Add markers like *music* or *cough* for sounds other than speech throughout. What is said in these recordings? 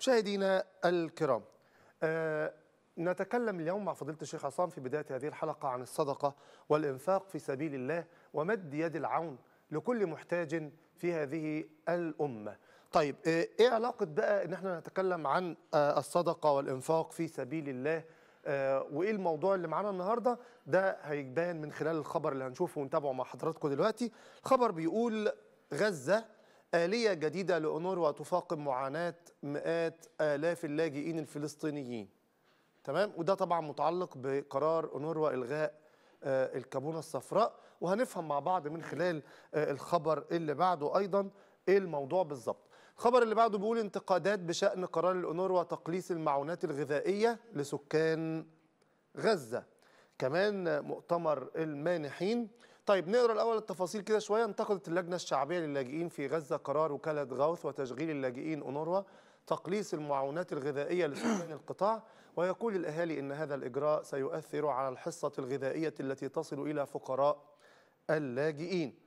مشاهدينا الكرام آه نتكلم اليوم مع فضيلة الشيخ عصام في بداية هذه الحلقة عن الصدقة والإنفاق في سبيل الله ومد يد العون لكل محتاج في هذه الأمة طيب آه، إيه علاقة بقى إن احنا نتكلم عن آه، الصدقة والإنفاق في سبيل الله آه، وايه الموضوع اللي معانا النهارده ده هيبان من خلال الخبر اللي هنشوفه ونتابعه مع حضراتكم دلوقتي الخبر بيقول غزه آلية جديدة لأونروا تفاقم معاناة مئات آلاف اللاجئين الفلسطينيين تمام وده طبعا متعلق بقرار أونروا إلغاء آه، الكابونة الصفراء وهنفهم مع بعض من خلال آه، الخبر اللي بعده أيضا إيه الموضوع بالظبط الخبر اللي بعده بيقول انتقادات بشأن قرار الأونروا تقليص المعونات الغذائية لسكان غزة كمان مؤتمر المانحين طيب نقرا الاول التفاصيل كده شويه انتقدت اللجنه الشعبيه للاجئين في غزه قرار وكاله غوث وتشغيل اللاجئين اونروا تقليص المعونات الغذائيه لسكان القطاع ويقول الاهالي ان هذا الاجراء سيؤثر على الحصه الغذائيه التي تصل الى فقراء اللاجئين.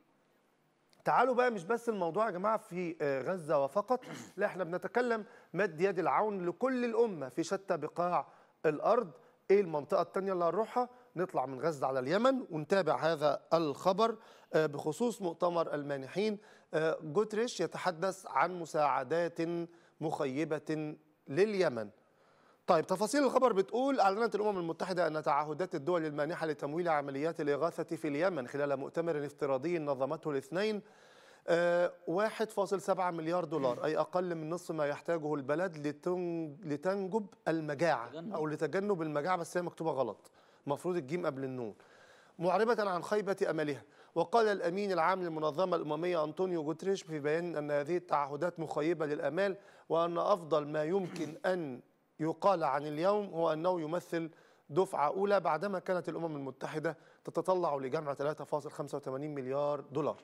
تعالوا بقى مش بس الموضوع يا جماعه في آه، غزه وفقط لا احنا بنتكلم مد يد العون لكل الامه في شتى بقاع الارض ايه المنطقه الثانيه اللي هنروحها نطلع من غزة على اليمن ونتابع هذا الخبر آه، بخصوص مؤتمر المانحين آه، جوتريش يتحدث عن مساعدات مخيبة لليمن طيب تفاصيل الخبر بتقول أعلنت الأمم المتحدة أن تعهدات الدول المانحة لتمويل عمليات الإغاثة في اليمن خلال مؤتمر افتراضي نظمته الاثنين 1.7 آه، مليار دولار أي أقل من نصف ما يحتاجه البلد لتنجب المجاعة أو لتجنب المجاعة بس هي مكتوبة غلط مفروض الجيم قبل النون معربة عن خيبة أملها وقال الأمين العام للمنظمة الأممية أنطونيو جوتريش في بيان أن هذه التعهدات مخيبة للأمال وأن أفضل ما يمكن أن يقال عن اليوم هو أنه يمثل دفعة أولى بعدما كانت الأمم المتحدة تتطلع لجمع 3.85 مليار دولار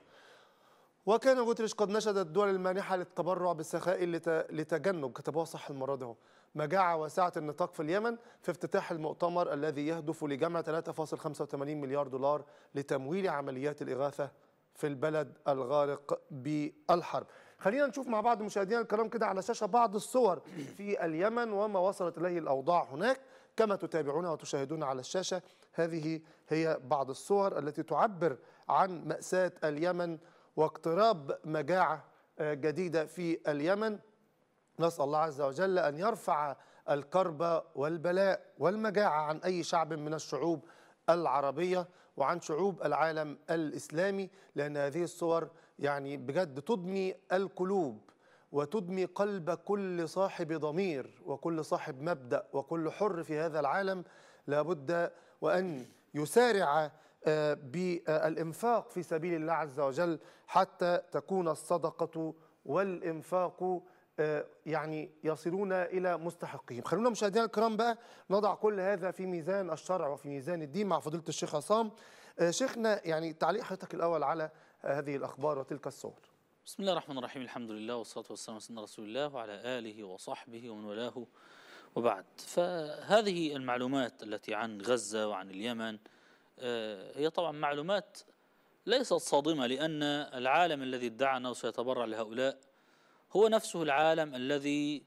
وكان غوتريش قد نشد الدول المانحة للتبرع بالسخاء لتجنب كتبوها صح المرة دي مجاعة واسعة النطاق في اليمن في افتتاح المؤتمر الذي يهدف لجمع 3.85 مليار دولار لتمويل عمليات الإغاثة في البلد الغارق بالحرب خلينا نشوف مع بعض مشاهدينا الكرام كده على الشاشة بعض الصور في اليمن وما وصلت إليه الأوضاع هناك كما تتابعون وتشاهدون على الشاشة هذه هي بعض الصور التي تعبر عن مأساة اليمن واقتراب مجاعة آه، جديدة في اليمن نسأل الله عز وجل أن يرفع الكربة والبلاء والمجاعة عن أي شعب من الشعوب العربية وعن شعوب العالم الإسلامي لأن هذه الصور يعني بجد تضمي القلوب وتدمي قلب كل صاحب ضمير وكل صاحب مبدأ وكل حر في هذا العالم لابد وأن يسارع آه، بالإنفاق في سبيل الله عز وجل حتى تكون الصدقة والإنفاق آه، يعني يصلون إلى مستحقهم خلونا مشاهدينا الكرام بقى نضع كل هذا في ميزان الشرع وفي ميزان الدين مع فضيلة الشيخ عصام آه، شيخنا يعني تعليق حضرتك الأول على هذه الأخبار وتلك الصور بسم الله الرحمن الرحيم الحمد لله والصلاة والسلام على سيدنا رسول الله وعلى آله وصحبه ومن والاه وبعد فهذه المعلومات التي عن غزة وعن اليمن آه، هي طبعا معلومات ليست صادمة لأن العالم الذي ادعى أنه سيتبرع لهؤلاء هو نفسه العالم الذي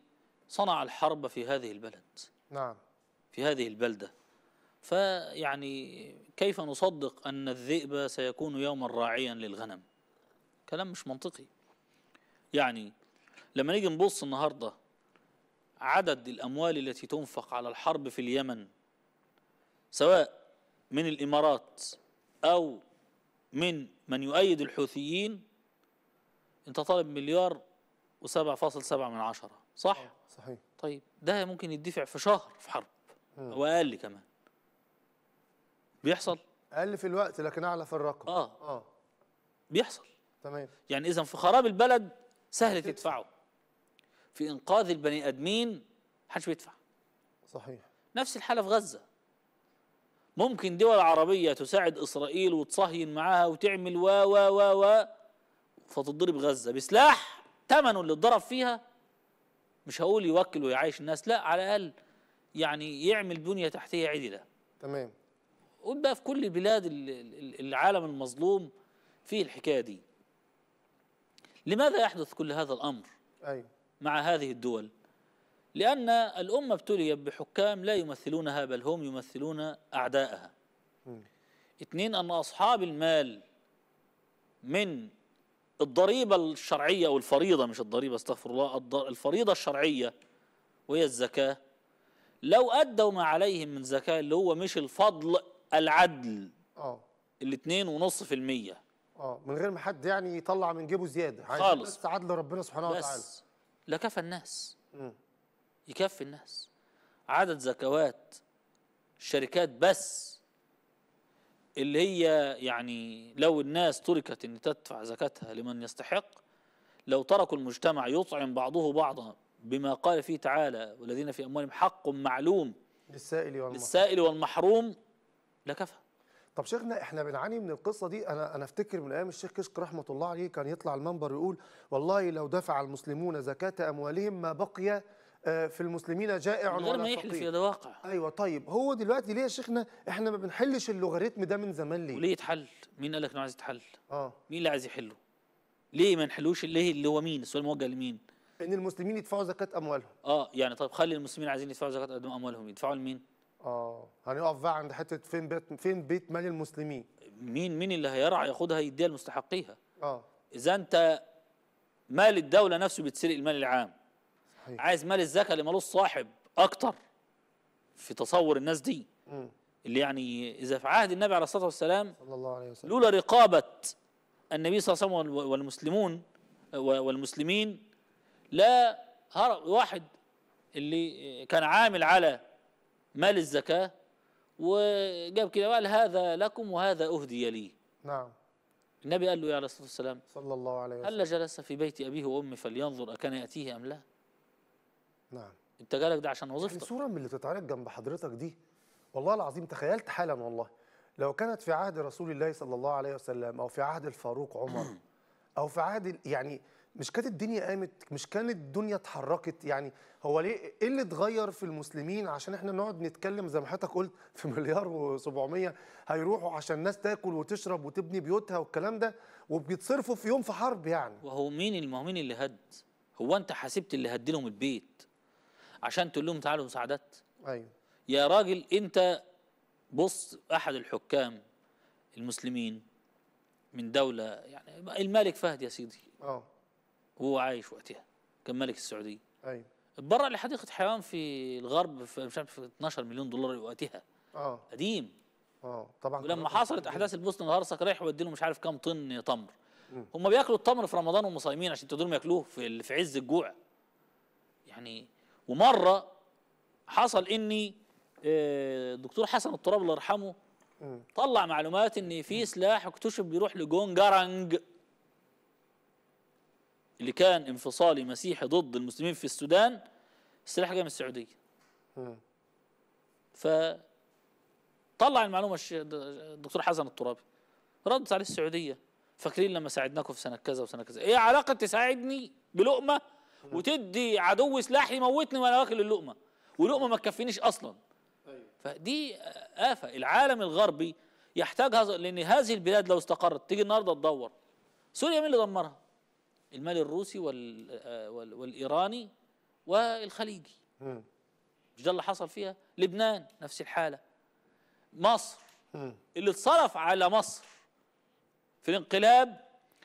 صنع الحرب في هذه البلد نعم في هذه البلدة فيعني كيف نصدق أن الذئب سيكون يوما راعيا للغنم كلام مش منطقي يعني لما نيجي نبص النهارده عدد الأموال التي تنفق على الحرب في اليمن سواء من الإمارات أو من من يؤيد الحوثيين أنت طالب مليار و7.7 من عشرة صح؟ آه، صحيح طيب ده ممكن يدفع في شهر في حرب وأقل كمان بيحصل؟ أقل في الوقت لكن أعلى في الرقم آه, آه. بيحصل تمام يعني إذا في خراب البلد سهل تدفعه في إنقاذ البني آدمين حدش بيدفع صحيح نفس الحالة في غزة ممكن دول عربية تساعد إسرائيل وتصهين معاها وتعمل وا وا وا وا فتضرب غزة بسلاح ثمنه اللي اتضرب فيها مش هقول يوكل ويعيش الناس لا على الأقل يعني يعمل بنية تحتية عدلة تمام قول بقى في كل بلاد العالم المظلوم فيه الحكاية دي لماذا يحدث كل هذا الأمر أيوه. مع هذه الدول؟ لأن الأمة ابتليت بحكام لا يمثلونها بل هم يمثلون أعداءها اثنين أن أصحاب المال من الضريبة الشرعية أو الفريضة مش الضريبة استغفر الله الفريضة الشرعية وهي الزكاة لو أدوا ما عليهم من زكاة اللي هو مش الفضل العدل اه الاثنين ونص في المية اه من غير ما حد يعني يطلع من جيبه زيادة خالص بس عدل ربنا سبحانه وتعالى بس لكفى الناس م. يكفي الناس عدد زكوات الشركات بس اللي هي يعني لو الناس تركت ان تدفع زكاتها لمن يستحق لو تركوا المجتمع يطعم بعضه بعضا بما قال فيه تعالى والذين في اموالهم حق معلوم للسائل والمحروم للسائل والمحروم لكفى طب شيخنا احنا بنعاني من القصه دي انا انا افتكر من ايام الشيخ كشك رحمه الله عليه كان يطلع المنبر يقول والله لو دفع المسلمون زكاه اموالهم ما بقي آه، في المسلمين جائع غير ما يحلف يا ده واقع ايوه طيب هو دلوقتي ليه يا شيخنا احنا ما بنحلش اللوغاريتم ده من زمان ليه؟ وليه يتحل؟ مين قال لك انه عايز يتحل؟ اه مين اللي عايز يحله؟ ليه ما نحلوش ليه اللي هو مين؟ السؤال موجه لمين؟ ان المسلمين يدفعوا زكاه اموالهم اه يعني طب خلي المسلمين عايزين يدفعوا زكاه اموالهم يدفعوا لمين؟ اه هنقف بقى عند حته فين بيت فين بيت مال المسلمين مين مين اللي هيرعى ياخدها يديها لمستحقيها اه اذا انت مال الدوله نفسه بيتسرق المال العام صحيح. عايز مال الزكاه اللي مالوش صاحب اكتر في تصور الناس دي م. اللي يعني اذا في عهد النبي عليه الصلاه والسلام صلى الله عليه وسلم لولا رقابه النبي صلى الله عليه وسلم والمسلمون والمسلمين لا هرب واحد اللي كان عامل على مال الزكاه وجاب كده وقال هذا لكم وهذا اهدي لي نعم النبي قال له يا عليه الصلاه والسلام صلى الله عليه وسلم هل جلس في بيت ابيه وأمه فلينظر اكان ياتيه ام لا نعم انت جالك ده عشان يعني وظيفتك يعني من اللي بتتعرض جنب حضرتك دي والله العظيم تخيلت حالا والله لو كانت في عهد رسول الله صلى الله عليه وسلم او في عهد الفاروق عمر *clears throat* او في عهد يعني مش كانت الدنيا قامت مش كانت الدنيا اتحركت يعني هو ليه ايه اللي اتغير في المسلمين عشان احنا نقعد نتكلم زي ما حضرتك قلت *laughs* في مليار و700 هيروحوا عشان الناس تاكل وتشرب وتبني بيوتها والكلام ده وبيتصرفوا في يوم في حرب يعني وهو مين المؤمن اللي هد هو انت حاسبت اللي هد لهم البيت عشان تقول لهم تعالوا مساعدات ايوه يا راجل انت بص احد الحكام المسلمين من دولة يعني الملك فهد يا سيدي اه وهو عايش وقتها كان ملك السعودية ايوه اتبرع لحديقة حيوان في الغرب في مش عارف 12 مليون دولار وقتها اه قديم اه طبعا ولما حصلت احداث البوسنه الهرسك رايح ودي مش عارف كام طن تمر هم بياكلوا التمر في رمضان وهم صايمين عشان تقدروا ياكلوه في في عز الجوع يعني ومره حصل اني آه، دكتور حسن التراب الله يرحمه طلع معلومات ان في سلاح اكتشف بيروح لجون جارانج اللي كان انفصالي مسيحي ضد المسلمين في السودان السلاح جاي من السعوديه فطلع المعلومه الدكتور حسن الترابي ردت عليه السعوديه فاكرين لما ساعدناكم في سنه كذا وسنه كذا ايه علاقه تساعدني بلقمه نعم. وتدي عدو سلاح يموتني وانا واكل اللقمه ولقمه ما تكفينيش اصلا أيوة. فدي آفة العالم الغربي يحتاج هذا لأن هذه البلاد لو استقرت تيجي النهاردة تدور سوريا مين اللي دمرها المال الروسي آه، وال... والإيراني والخليجي مش ده اللي حصل فيها لبنان نفس الحالة مصر اللي اتصرف على مصر في الانقلاب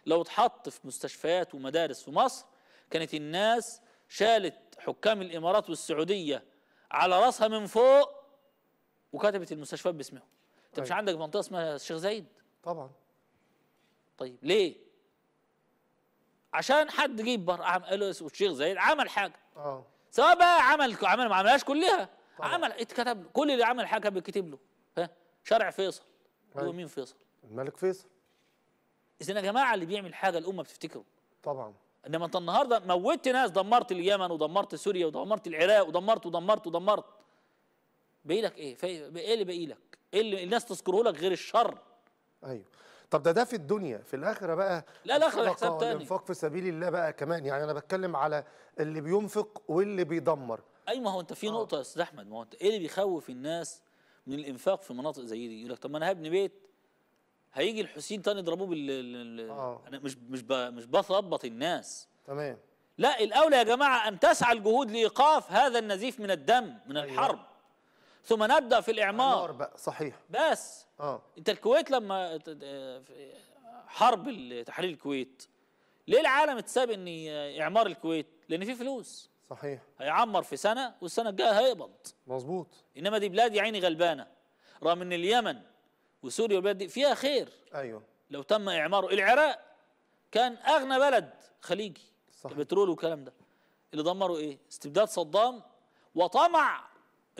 لو اتحط في مستشفيات ومدارس في مصر كانت الناس شالت حكام الامارات والسعوديه على راسها من فوق وكتبت المستشفيات باسمهم انت مش طيب. عندك منطقه اسمها الشيخ زايد طبعا طيب ليه عشان حد جه بر قال له الشيخ زايد عمل حاجه اه سواء بقى عمل عمل ما عملهاش كلها طبعا. عمل اتكتب له كل اللي عمل حاجه بيتكتب له ها شارع فيصل هو طيب. مين فيصل الملك فيصل اذا يا جماعه اللي بيعمل حاجه الامه بتفتكره طبعا انما انت النهارده موتت ناس دمرت اليمن ودمرت سوريا ودمرت العراق ودمرت ودمرت ودمرت باقي لك ايه؟ ايه اللي باقي لك؟ ايه اللي الناس تذكره لك غير الشر؟ ايوه طب ده ده في الدنيا في الاخره بقى لا الاخره حساب تاني الانفاق في سبيل الله بقى كمان يعني انا بتكلم على اللي بينفق واللي بيدمر ايوه ما هو انت في آه. نقطه يا استاذ احمد ما هو انت ايه اللي بيخوف الناس من الانفاق في مناطق زي دي يقول لك طب ما انا هبني بيت هيجي الحسين تاني يضربوه بال آه. انا مش مش ب... مش بثبط الناس تمام لا الاولى يا جماعه ان تسعى الجهود لايقاف هذا النزيف من الدم من أيوه. الحرب أيوة. ثم نبدا في الاعمار بقى صحيح بس اه انت الكويت لما حرب تحرير الكويت ليه العالم اتساب ان اعمار الكويت لان في فلوس صحيح هيعمر في سنه والسنه الجايه هيقبض مظبوط انما دي بلاد يا عيني غلبانه رغم ان اليمن وسوريا والبلد دي فيها خير ايوه لو تم اعماره العراق كان اغنى بلد خليجي صح. البترول والكلام ده اللي دمره ايه استبداد صدام وطمع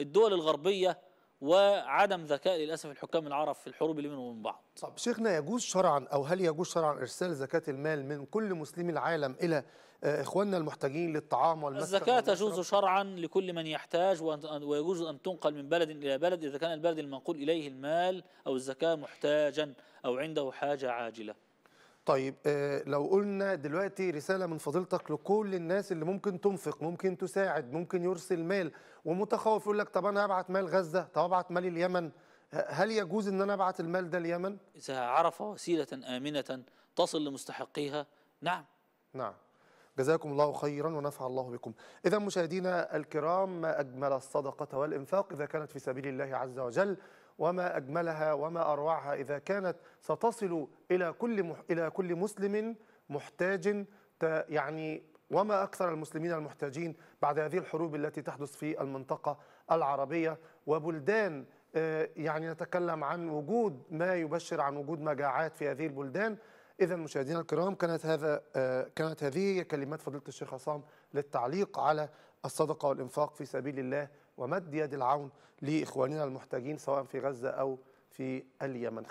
الدول الغربيه وعدم ذكاء للاسف الحكام العرب في الحروب اللي بينهم وبين بعض. طب شيخنا يجوز شرعا او هل يجوز شرعا ارسال زكاه المال من كل مسلمي العالم الى آه، اخواننا المحتاجين للطعام والمسكن الزكاه تجوز شرعا لكل من يحتاج ويجوز ان تنقل من بلد الى بلد اذا كان البلد المنقول اليه المال او الزكاه محتاجا او عنده حاجه عاجله. طيب آه، لو قلنا دلوقتي رسالة من فضيلتك لكل الناس اللي ممكن تنفق ممكن تساعد ممكن يرسل مال ومتخوف يقول لك طب أنا أبعت مال غزة طب أبعت مال اليمن هل يجوز أن أنا أبعت المال ده اليمن؟ إذا عرف وسيلة آمنة تصل لمستحقيها نعم نعم جزاكم الله خيرا ونفع الله بكم إذا مشاهدينا الكرام ما أجمل الصدقة والإنفاق إذا كانت في سبيل الله عز وجل وما أجملها وما أروعها إذا كانت ستصل إلى كل إلى كل مسلم محتاج يعني وما أكثر المسلمين المحتاجين بعد هذه الحروب التي تحدث في المنطقة العربية وبلدان آه، يعني نتكلم عن وجود ما يبشر عن وجود مجاعات في هذه البلدان إذا مشاهدينا الكرام كانت هذا آه، كانت هذه كلمات فضيلة الشيخ عصام للتعليق على الصدقة والإنفاق في سبيل الله ومد يد العون لإخواننا المحتاجين سواء في غزة أو في اليمن